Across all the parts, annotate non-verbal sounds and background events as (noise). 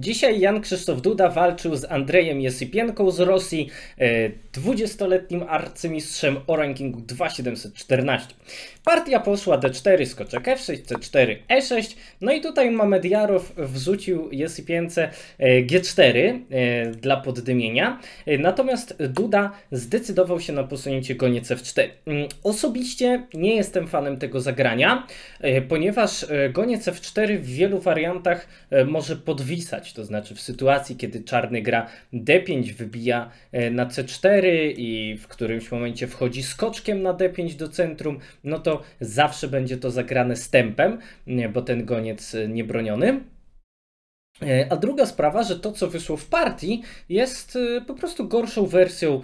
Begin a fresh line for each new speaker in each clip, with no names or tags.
Dzisiaj Jan Krzysztof Duda walczył z Andrejem Jesypienką z Rosji, 20-letnim e, arcymistrzem o rankingu 2714. Partia poszła D4, skoczek F6, C4, E6, no i tutaj Mamediarow wrzucił Jesypience e, G4 e, dla poddymienia, natomiast Duda zdecydował się na posunięcie goniec F4. Mm, osobiście nie jestem fanem tego zagrania, ponieważ goniec F4 w wielu wariantach może podwisać to znaczy w sytuacji, kiedy czarny gra d5, wybija e, na c4 i w którymś momencie wchodzi skoczkiem na d5 do centrum, no to zawsze będzie to zagrane stępem, bo ten goniec e, niebroniony. E, a druga sprawa, że to, co wyszło w partii, jest po prostu gorszą wersją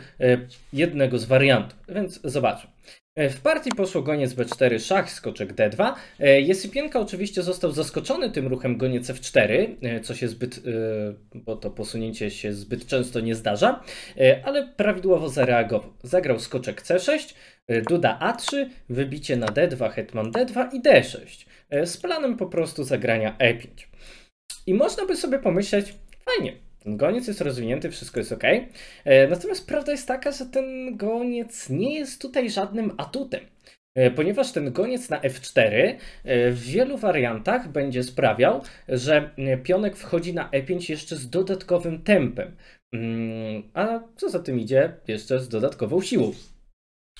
jednego z wariantów. Więc zobaczmy. E, w partii poszło goniec b4, szach, skoczek d2. E, Jesypienka oczywiście został zaskoczony tym ruchem goniec f4, e, co się zbyt, bo to posunięcie się zbyt często nie zdarza, ale prawidłowo zareagował. Zagrał skoczek c6, duda a3, wybicie na d2, hetman d2 i d6, z planem po prostu zagrania e5. I można by sobie pomyśleć, fajnie, ten goniec jest rozwinięty, wszystko jest ok. E, natomiast prawda jest taka, że ten goniec nie jest tutaj żadnym atutem. E, ponieważ ten goniec na F4 e, w wielu wariantach będzie sprawiał, że pionek wchodzi na E5 jeszcze z dodatkowym tempem. Mm, a co za tym idzie, jeszcze z dodatkową siłą.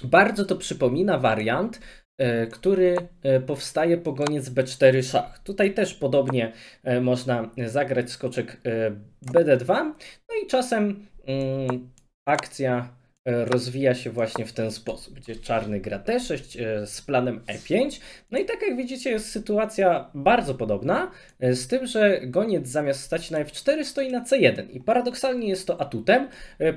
Bardzo to przypomina wariant E, który e, powstaje po goniec B4 szach. Tutaj też podobnie e, można zagrać skoczek BD2, no i czasem mm, akcja E, rozwija się właśnie w ten sposób, gdzie czarny gra T6 e, z planem E5. No i tak jak widzicie jest sytuacja bardzo podobna, e, z tym, że goniec zamiast stać na F4 stoi na C1 i paradoksalnie jest to atutem,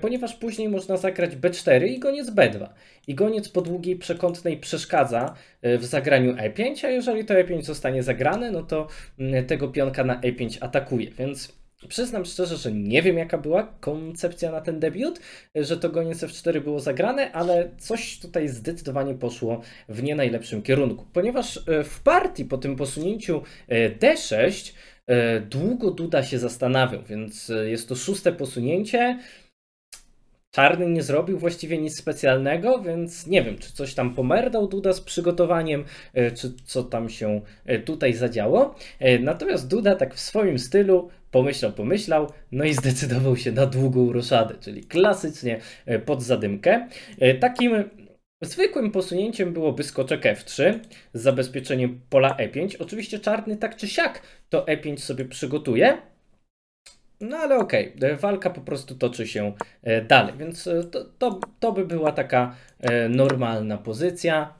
ponieważ później można zagrać B4 i goniec B2. I goniec po długiej przekątnej przeszkadza w zagraniu E5, a jeżeli to E5 zostanie zagrane, no to mm, tego pionka na E5 atakuje, więc Przyznam szczerze, że nie wiem jaka była koncepcja na ten debiut, że to Goniec F4 było zagrane, ale coś tutaj zdecydowanie poszło w nie najlepszym kierunku, ponieważ e, w partii po tym posunięciu e, D6 e, długo Duda się zastanawiał, więc jest to szóste posunięcie. Czarny nie zrobił właściwie nic specjalnego, więc nie wiem, czy coś tam pomerdał Duda z przygotowaniem, czy co tam się tutaj zadziało. Natomiast Duda tak w swoim stylu pomyślał, pomyślał, no i zdecydował się na długą roszadę, czyli klasycznie e, pod zadymkę. E, takim Zwykłym posunięciem byłoby skoczek F3 z zabezpieczeniem pola E5. Oczywiście czarny tak czy siak to E5 sobie przygotuje. No ale okej, okay, e, walka po prostu toczy się dalej, więc to, to, to by była taka normalna pozycja.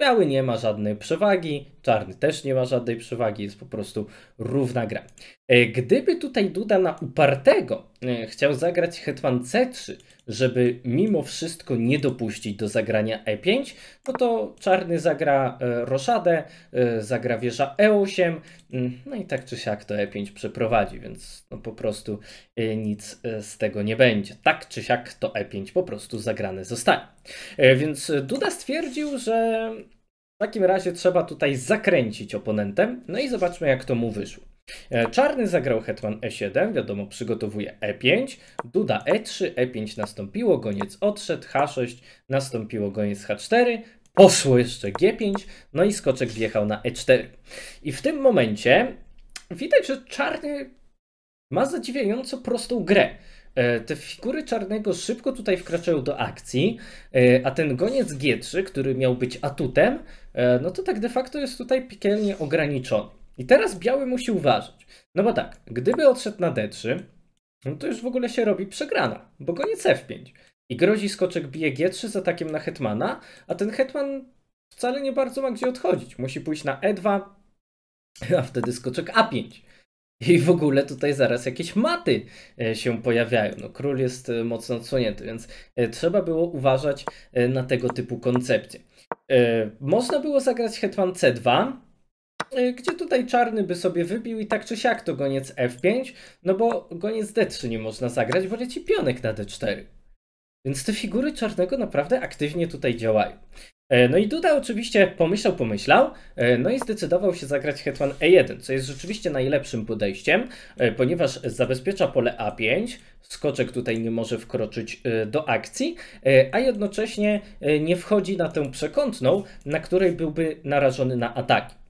Biały nie ma żadnej przewagi, czarny też nie ma żadnej przewagi, jest po prostu równa gra. E, gdyby tutaj Duda na upartego e, chciał zagrać Hetman C3, żeby mimo wszystko nie dopuścić do zagrania E5, no to czarny zagra e, roszadę, e, zagra wieża E8, mm, no i tak czy siak to E5 przeprowadzi, więc no po prostu e, nic z tego nie będzie. Tak czy siak to E5 po prostu zagrane zostanie. Więc Duda stwierdził, że w takim razie trzeba tutaj zakręcić oponentem, no i zobaczmy jak to mu wyszło. E, czarny zagrał hetman e7, wiadomo, przygotowuje e5, duda e3, e5 nastąpiło, goniec odszedł, h6 nastąpiło, goniec h4, poszło jeszcze g5, no i skoczek wjechał na e4. I w tym momencie widać, że czarny ma zadziwiająco prostą grę. E, te figury czarnego szybko tutaj wkraczają do akcji, e, a ten goniec G3, który miał być atutem, no to tak de facto jest tutaj piekielnie ograniczony. I teraz biały musi uważać. No bo tak, gdyby odszedł na d3, no to już w ogóle się robi przegrana, bo goni c5. I grozi skoczek bije g3 z atakiem na hetmana, a ten hetman wcale nie bardzo ma gdzie odchodzić. Musi pójść na e2, a wtedy skoczek a5. I w ogóle tutaj zaraz jakieś maty e, się pojawiają. No, król jest e, mocno odsunięty, więc e, trzeba było uważać na tego typu koncepcje. Można było zagrać hetman c2, Y, gdzie tutaj czarny by sobie wybił i tak czy siak to goniec f5, no bo goniec d3 nie można zagrać, bo leci pionek na d4. Więc te figury czarnego naprawdę aktywnie tutaj działają. E, no i Duda oczywiście pomyślał, pomyślał, e, no i zdecydował się zagrać hetman E1, co jest rzeczywiście najlepszym podejściem, e, ponieważ zabezpiecza pole A5, skoczek tutaj nie może wkroczyć do akcji, a jednocześnie nie wchodzi na tę przekątną, na której byłby narażony na ataki.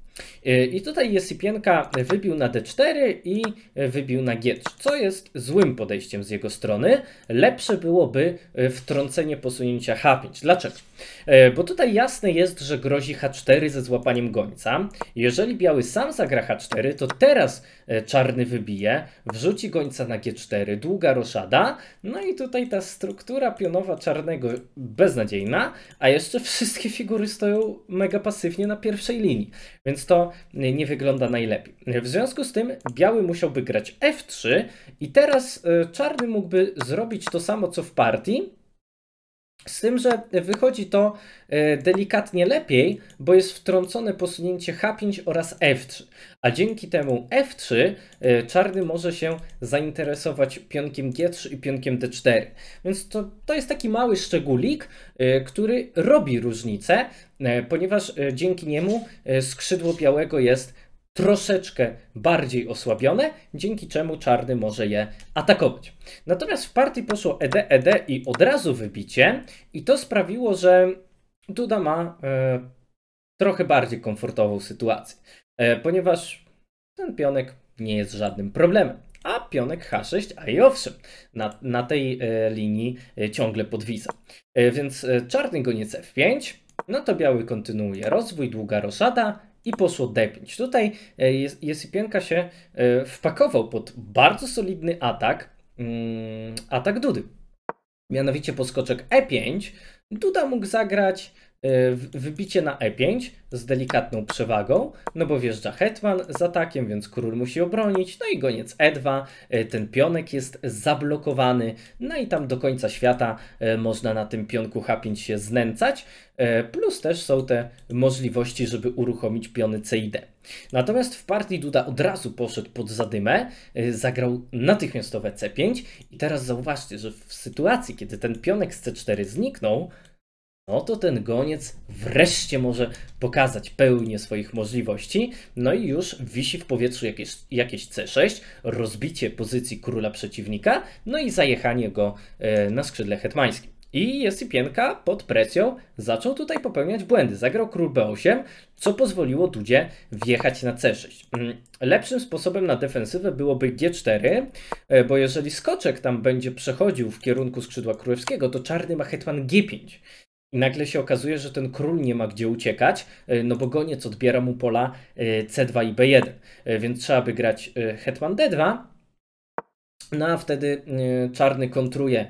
I tutaj Pienka wybił na d4 i wybił na g3, co jest złym podejściem z jego strony. Lepsze byłoby e, wtrącenie posunięcia h5. Dlaczego? E, bo tutaj jasne jest, że grozi h4 ze złapaniem gońca. Jeżeli biały sam zagra h4, to teraz e, czarny wybije, wrzuci gońca na g4, długa roszada, no i tutaj ta struktura pionowa czarnego beznadziejna, a jeszcze wszystkie figury stoją mega pasywnie na pierwszej linii. Więc to nie wygląda najlepiej. W związku z tym biały musiałby grać f3 i teraz e, czarny mógłby zrobić to samo co w partii, z tym, że wychodzi to e, delikatnie lepiej, bo jest wtrącone posunięcie H5 oraz F3. A dzięki temu F3 e, czarny może się zainteresować pionkiem G3 i pionkiem D4. Więc to, to jest taki mały szczególik, e, który robi różnicę, ponieważ dzięki niemu skrzydło białego jest troszeczkę bardziej osłabione, dzięki czemu czarny może je atakować. Natomiast w partii poszło ED, ED i od razu wybicie i to sprawiło, że Duda ma e, trochę bardziej komfortową sytuację, e, ponieważ ten pionek nie jest żadnym problemem. A pionek H6, a i owszem, na, na tej e, linii e, ciągle podwisa. E, więc e, czarny goniec F5, no to biały kontynuuje rozwój, długa roszada, i poszło D5. Tutaj e, Jesypienka się e, wpakował pod bardzo solidny atak, mm, atak Dudy. Mianowicie po skoczek E5 Duda mógł zagrać E, wybicie na e5 z delikatną przewagą, no bo wjeżdża hetman z atakiem, więc król musi obronić, no i goniec e2, e, ten pionek jest zablokowany, no i tam do końca świata e, można na tym pionku h5 się znęcać, plus też są te możliwości, żeby uruchomić piony c i d. Natomiast w partii Duda od razu poszedł pod zadymę, zagrał natychmiastowe c5 i teraz zauważcie, że w sytuacji, kiedy ten pionek z c4 zniknął, no to ten goniec wreszcie może pokazać pełnię swoich możliwości. No i już wisi w powietrzu jakieś, jakieś C6, rozbicie pozycji króla przeciwnika, no i zajechanie go e, na skrzydle hetmańskim. I jest Jesipienka pod presją zaczął tutaj popełniać błędy. Zagrał król b8, co pozwoliło Dudzie wjechać na c6. Mm, lepszym sposobem na defensywę byłoby g4, e, bo jeżeli skoczek tam będzie przechodził w kierunku skrzydła królewskiego, to czarny ma hetman g5. I nagle się okazuje, że ten król nie ma gdzie uciekać, e, no bo goniec odbiera mu pola e, C2 i B1, e, więc trzeba by grać hetman D2, no a wtedy czarny kontruje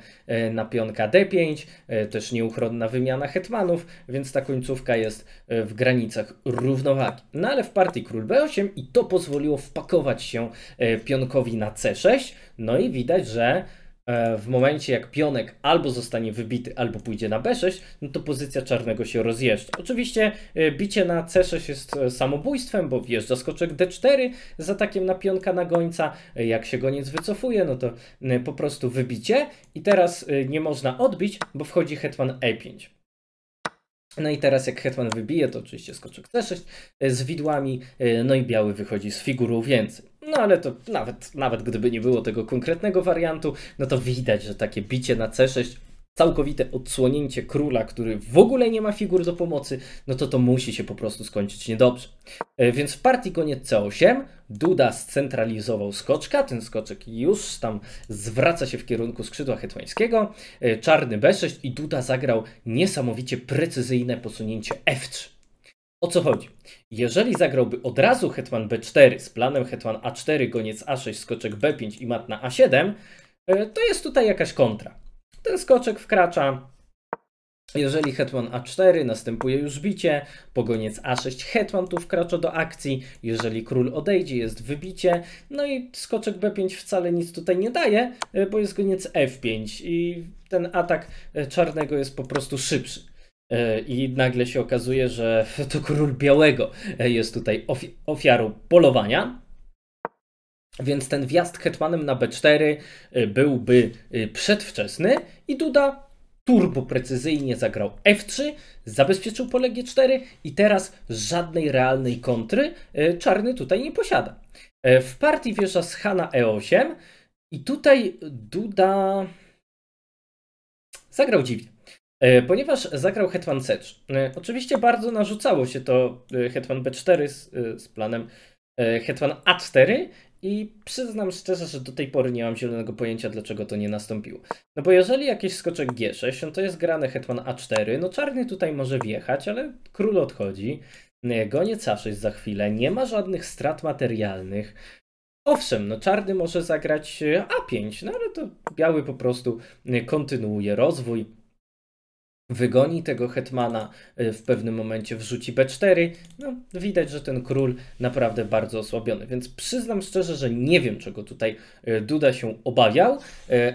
na pionka D5, też nieuchronna wymiana hetmanów, więc ta końcówka jest w granicach równowagi. No ale w partii król B8 i to pozwoliło wpakować się pionkowi na C6, no i widać, że E, w momencie jak pionek albo zostanie wybity, albo pójdzie na B6, no to pozycja czarnego się rozjeżdża. Oczywiście e, bicie na C6 jest e, samobójstwem, bo wjeżdża skoczek D4 z atakiem na pionka na gońca. Jak się goniec wycofuje, no to po prostu wybicie i teraz nie można odbić, bo wchodzi hetman E5. No i teraz jak hetman wybije, to oczywiście skoczek c6 e, z widłami, e, no i biały wychodzi z figurą więcej. No ale to nawet, nawet gdyby nie było tego konkretnego wariantu, no to widać, że takie bicie na c6 całkowite odsłonięcie króla, który w ogóle nie ma figur do pomocy, no to to musi się po prostu skończyć niedobrze. E, więc w partii koniec C8, Duda scentralizował skoczka, ten skoczek już tam zwraca się w kierunku skrzydła hetmańskiego, e, czarny B6 i Duda zagrał niesamowicie precyzyjne posunięcie F3. O co chodzi? Jeżeli zagrałby od razu hetman B4 z planem hetman A4, goniec A6, skoczek B5 i mat na A7, e, to jest tutaj jakaś kontra. Ten skoczek wkracza jeżeli hetman a4, następuje już bicie, pogoniec a6, hetman tu wkracza do akcji, jeżeli król odejdzie, jest wybicie, no i skoczek b5 wcale nic tutaj nie daje, e, bo jest goniec f5 i ten atak e, czarnego jest po prostu szybszy. E, I nagle się okazuje, że (laughs) to król białego jest tutaj ofi ofiarą polowania. Więc ten wjazd hetmanem na B4 y, byłby y, przedwczesny i Duda turbo precyzyjnie zagrał F3, zabezpieczył pole G4 i teraz żadnej realnej kontry y, czarny tutaj nie posiada. E, w partii wjeżdża z Hana E8 i tutaj Duda zagrał dziwnie. E, ponieważ zagrał hetman C3. E, oczywiście bardzo narzucało się to hetman B4 z, z planem hetman A4 i przyznam szczerze, że do tej pory nie mam zielonego pojęcia, dlaczego to nie nastąpiło. No bo jeżeli jakiś skoczek G6, no to jest grane hetman A4, no czarny tutaj może wjechać, ale król odchodzi, no goniec A6 za chwilę, nie ma żadnych strat materialnych. Owszem, no czarny może zagrać e, A5, no ale to biały po prostu e, kontynuuje rozwój wygoni tego hetmana, y, w pewnym momencie wrzuci B4. No, widać, że ten król naprawdę bardzo osłabiony, więc przyznam szczerze, że nie wiem, czego tutaj y, Duda się obawiał, y,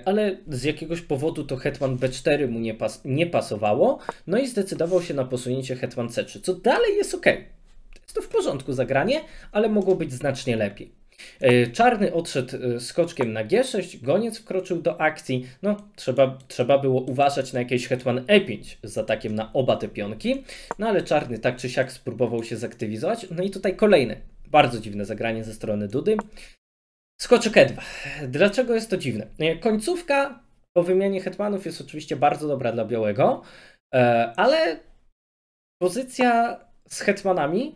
ale z jakiegoś powodu to hetman B4 mu nie, pas nie pasowało, no i zdecydował się na posunięcie hetman C3, co dalej jest ok. Jest to w porządku zagranie, ale mogło być znacznie lepiej. E, czarny odszedł e, skoczkiem na G6, goniec wkroczył do akcji. No, trzeba, trzeba było uważać na jakiś hetman E5 z atakiem na oba te pionki, no ale czarny tak czy siak spróbował się zaktywizować. No i tutaj kolejne, bardzo dziwne zagranie ze strony Dudy. Skoczek E2. Dlaczego jest to dziwne? E, końcówka po wymianie hetmanów jest oczywiście bardzo dobra dla białego, ale pozycja z hetmanami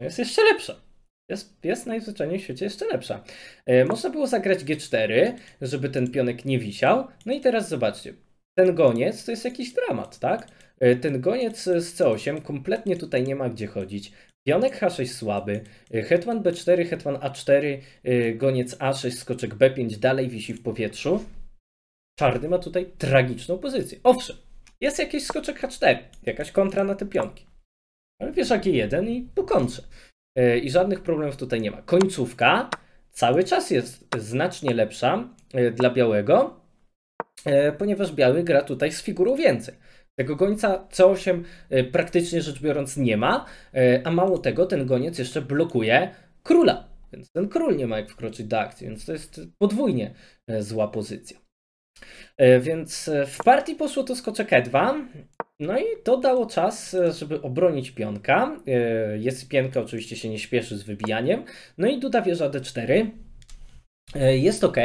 jest jeszcze lepsza jest, jest najzwyczajniej w świecie jeszcze lepsza. E, można było zagrać G4, żeby ten pionek nie wisiał. No i teraz zobaczcie. Ten goniec to jest jakiś dramat, tak? E, ten goniec z C8 kompletnie tutaj nie ma gdzie chodzić. Pionek H6 słaby, e, hetman B4, hetman A4, goniec A6, skoczek B5 dalej wisi w powietrzu. Czarny ma tutaj tragiczną pozycję. Owszem, jest jakiś skoczek H4, jakaś kontra na te pionki. Ale wiesz, G1 i po kontrze. E, i żadnych problemów tutaj nie ma. Końcówka cały czas jest znacznie lepsza e, dla białego, e, ponieważ biały gra tutaj z figurą więcej. Tego gońca C8 praktycznie rzecz biorąc nie ma, a mało tego, ten goniec jeszcze blokuje króla, więc ten król nie ma jak wkroczyć do akcji, więc to jest podwójnie zła pozycja. Więc w partii poszło to skoczek E2, no i to dało czas, e, żeby obronić pionka. E, jest pionka, oczywiście się nie śpieszy z wybijaniem. No i Duda wieża D4. E, jest ok.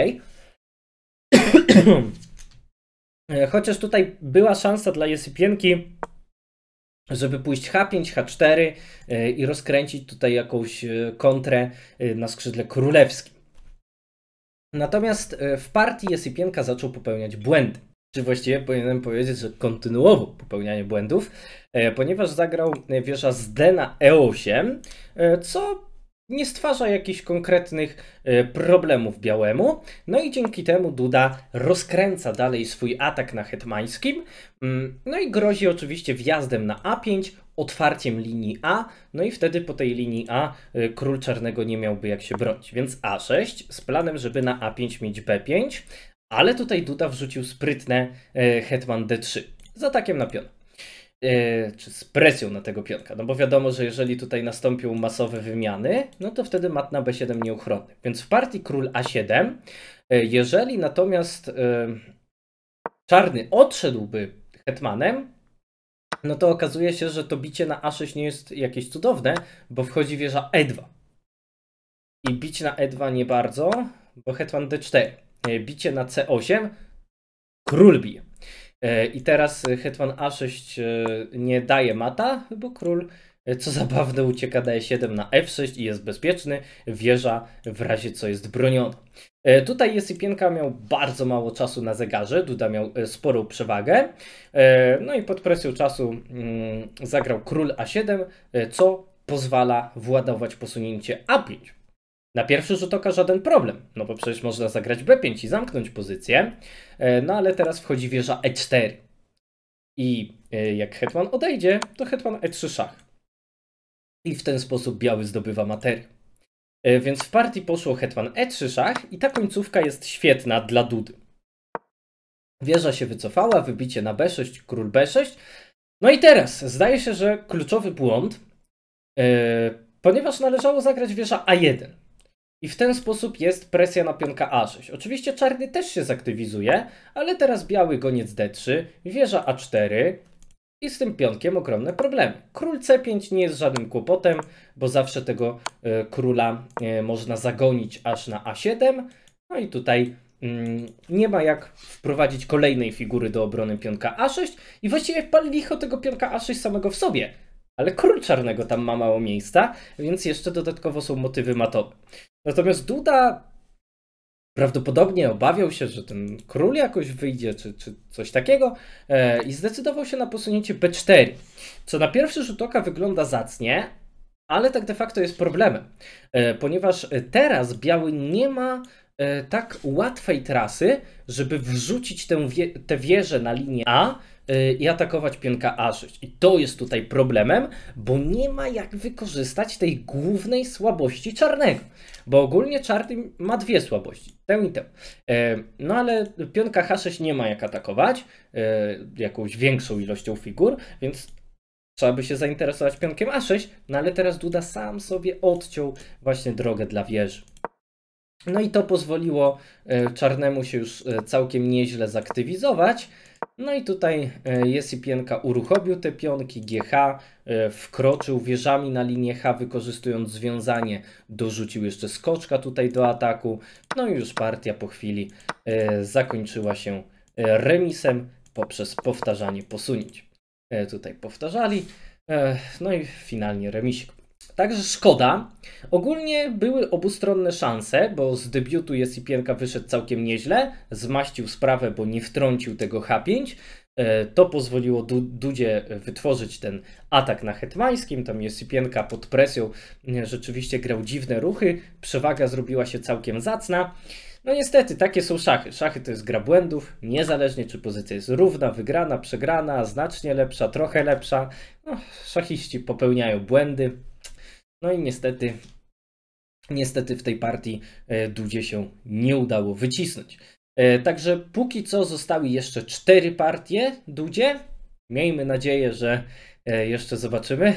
(clears throat) Chociaż tutaj była szansa dla Jesypienki, żeby pójść H5, H4 i rozkręcić tutaj jakąś kontrę na skrzydle królewskim. Natomiast w partii Jesypienka zaczął popełniać błędy czy właściwie powinienem powiedzieć, że kontynuował popełnianie błędów, e, ponieważ zagrał wieża z D na E8, e, co nie stwarza jakichś konkretnych e, problemów Białemu. No i dzięki temu Duda rozkręca dalej swój atak na Hetmańskim. Mm, no i grozi oczywiście wjazdem na A5, otwarciem linii A, no i wtedy po tej linii A król czarnego nie miałby jak się bronić. Więc A6 z planem, żeby na A5 mieć B5, ale tutaj Duda wrzucił sprytne e, Hetman D3 z atakiem na pion. E, czy z presją na tego pionka. No bo wiadomo, że jeżeli tutaj nastąpią masowe wymiany, no to wtedy mat na B7 nieuchronny. Więc w partii król A7, e, jeżeli natomiast czarny odszedłby hetmanem, no to okazuje się, że to bicie na A6 nie jest jakieś cudowne, bo wchodzi wieża E2. I bić na E2 nie bardzo, bo hetman D4. E, bicie na C8, król bije. E, I teraz e, hetman A6 nie daje mata, bo król, co zabawne, ucieka daje 7 na F6 i jest bezpieczny. Wieża w razie co jest broniona. Tutaj Jesypienka miał bardzo mało czasu na zegarze, Duda miał sporą przewagę. No i pod presją czasu mm, zagrał król A7, co pozwala władować posunięcie A5. Na pierwszy rzut oka żaden problem, no bo przecież można zagrać B5 i zamknąć pozycję, e, no ale teraz wchodzi wieża E4. I e, jak hetman odejdzie, to hetman E3 szach. I w ten sposób biały zdobywa materię. E, więc w partii poszło hetman E3 szach i ta końcówka jest świetna dla Dudy. Wieża się wycofała, wybicie na B6, król B6. No i teraz zdaje się, że kluczowy błąd, ponieważ należało zagrać wieża A1. I w ten sposób jest presja na pionka A6. Oczywiście czarny też się zaktywizuje, ale teraz biały goniec D3, wieża A4 i z tym pionkiem ogromne problemy. Król C5 nie jest żadnym kłopotem, bo zawsze tego y, króla y, można zagonić aż na A7. No i tutaj mm, nie ma jak wprowadzić kolejnej figury do obrony pionka A6 i właściwie pal licho tego pionka A6 samego w sobie. Ale król czarnego tam ma mało miejsca, więc jeszcze dodatkowo są motywy matowe. Natomiast Duda prawdopodobnie obawiał się, że ten król jakoś wyjdzie, czy, czy coś takiego, e, i zdecydował się na posunięcie B4, co na pierwszy rzut oka wygląda zacnie, ale tak de facto jest problemem, e, ponieważ e, teraz biały nie ma e, tak łatwej trasy, żeby wrzucić tę, wie tę wieżę na linię A, Y, i atakować pionka A6. I to jest tutaj problemem, bo nie ma jak wykorzystać tej głównej słabości czarnego. Bo ogólnie czarny ma dwie słabości, tę i tę. E, no ale pionka H6 nie ma jak atakować e, jakąś większą ilością figur, więc trzeba by się zainteresować pionkiem A6, no ale teraz Duda sam sobie odciął właśnie drogę dla wieży. No i to pozwoliło e, czarnemu się już całkiem nieźle zaktywizować. No i tutaj e, Jesipienka uruchomił te pionki, GH e, wkroczył wieżami na linię H, wykorzystując związanie, dorzucił jeszcze skoczka tutaj do ataku, no i już partia po chwili e, zakończyła się remisem poprzez powtarzanie posunięć. Tutaj powtarzali, no i finalnie remisik. Także szkoda. Ogólnie były obustronne szanse, bo z debiutu Jesipienka wyszedł całkiem nieźle, zmaścił sprawę, bo nie wtrącił tego H5. E, to pozwoliło Dudzie e, wytworzyć ten atak na Hetmańskim. Tam Jesipienka pod presją e, rzeczywiście grał dziwne ruchy. Przewaga zrobiła się całkiem zacna. No niestety, takie są szachy. Szachy to jest gra błędów, niezależnie czy pozycja jest równa, wygrana, przegrana, znacznie lepsza, trochę lepsza. No, szachiści popełniają błędy. No i niestety, niestety w tej partii e, Dudzie się nie udało wycisnąć. E, także póki co zostały jeszcze cztery partie Dudzie. Miejmy nadzieję, że e, jeszcze zobaczymy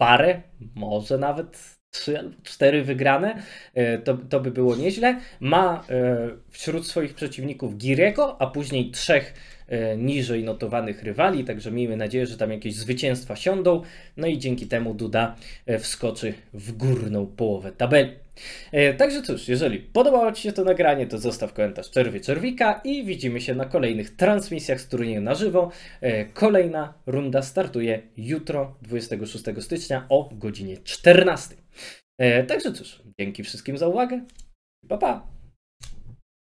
parę, może nawet trzy cztery wygrane, e, to, to by było nieźle. Ma e, wśród swoich przeciwników Girego, a później trzech e, niżej notowanych rywali, także miejmy nadzieję, że tam jakieś zwycięstwa siądą, no i dzięki temu Duda wskoczy w górną połowę tabeli. Także cóż, jeżeli podobało Ci się to nagranie, to zostaw komentarz Czerwie Czerwika i widzimy się na kolejnych transmisjach z turnieju na żywo. Kolejna runda startuje jutro, 26 stycznia o godzinie 14. E, także cóż, dzięki wszystkim za uwagę. Pa, pa.